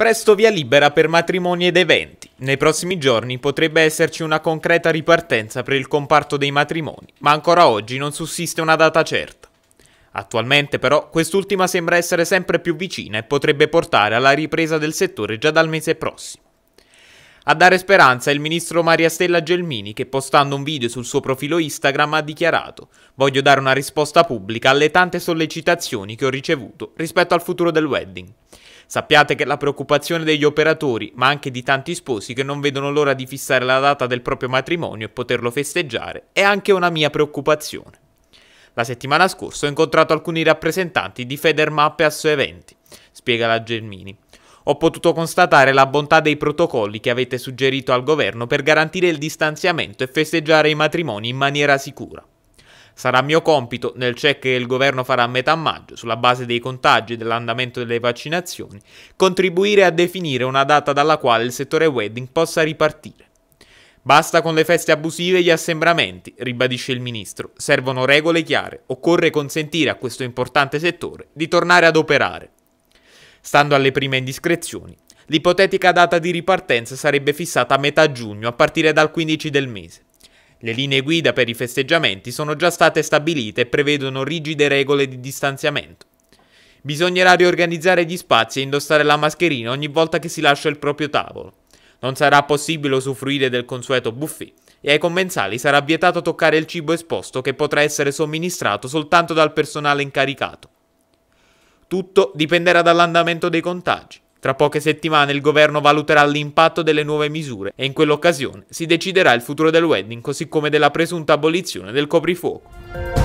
Presto via libera per matrimoni ed eventi. Nei prossimi giorni potrebbe esserci una concreta ripartenza per il comparto dei matrimoni, ma ancora oggi non sussiste una data certa. Attualmente però quest'ultima sembra essere sempre più vicina e potrebbe portare alla ripresa del settore già dal mese prossimo. A dare speranza è il ministro Maria Stella Gelmini che postando un video sul suo profilo Instagram ha dichiarato «Voglio dare una risposta pubblica alle tante sollecitazioni che ho ricevuto rispetto al futuro del wedding». Sappiate che la preoccupazione degli operatori, ma anche di tanti sposi che non vedono l'ora di fissare la data del proprio matrimonio e poterlo festeggiare, è anche una mia preoccupazione. La settimana scorsa ho incontrato alcuni rappresentanti di Federmap e Asso Eventi, spiega la Germini. Ho potuto constatare la bontà dei protocolli che avete suggerito al governo per garantire il distanziamento e festeggiare i matrimoni in maniera sicura. Sarà mio compito, nel check che il governo farà a metà maggio, sulla base dei contagi e dell'andamento delle vaccinazioni, contribuire a definire una data dalla quale il settore wedding possa ripartire. Basta con le feste abusive e gli assembramenti, ribadisce il ministro. Servono regole chiare, occorre consentire a questo importante settore di tornare ad operare. Stando alle prime indiscrezioni, l'ipotetica data di ripartenza sarebbe fissata a metà giugno, a partire dal 15 del mese. Le linee guida per i festeggiamenti sono già state stabilite e prevedono rigide regole di distanziamento. Bisognerà riorganizzare gli spazi e indossare la mascherina ogni volta che si lascia il proprio tavolo. Non sarà possibile usufruire del consueto buffet e ai commensali sarà vietato toccare il cibo esposto che potrà essere somministrato soltanto dal personale incaricato. Tutto dipenderà dall'andamento dei contagi. Tra poche settimane il governo valuterà l'impatto delle nuove misure e in quell'occasione si deciderà il futuro del wedding così come della presunta abolizione del coprifuoco.